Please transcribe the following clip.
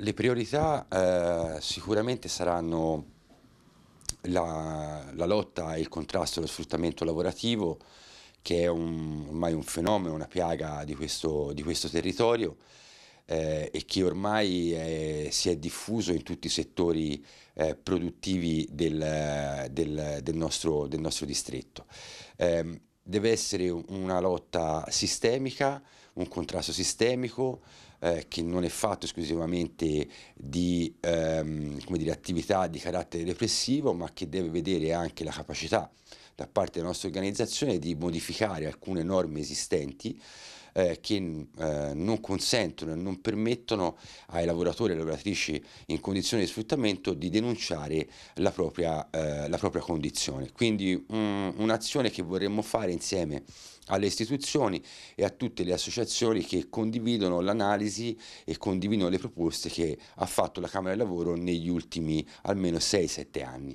Le priorità eh, sicuramente saranno la, la, lotta e il contrasto allo sfruttamento lavorativo che è un, ormai un fenomeno, una piaga di questo, di questo territorio eh, e che ormai è, si è diffuso in tutti i settori eh, produttivi del, del, del, nostro, del, nostro, distretto. Eh, deve essere una lotta sistemica, un contrasto sistemico eh, che non è fatto esclusivamente di ehm, dire, attività di carattere repressivo ma che deve vedere anche la capacità da parte della nostra organizzazione di modificare alcune norme esistenti eh, che eh, non consentono e non permettono ai lavoratori e alle lavoratrici in condizioni di sfruttamento di denunciare la propria, eh, la propria condizione. Quindi mm, un'azione che vorremmo fare insieme alle istituzioni e a tutte le associazioni che condividono l'analisi e condividono le proposte che ha fatto la Camera del Lavoro negli ultimi almeno 6-7 anni.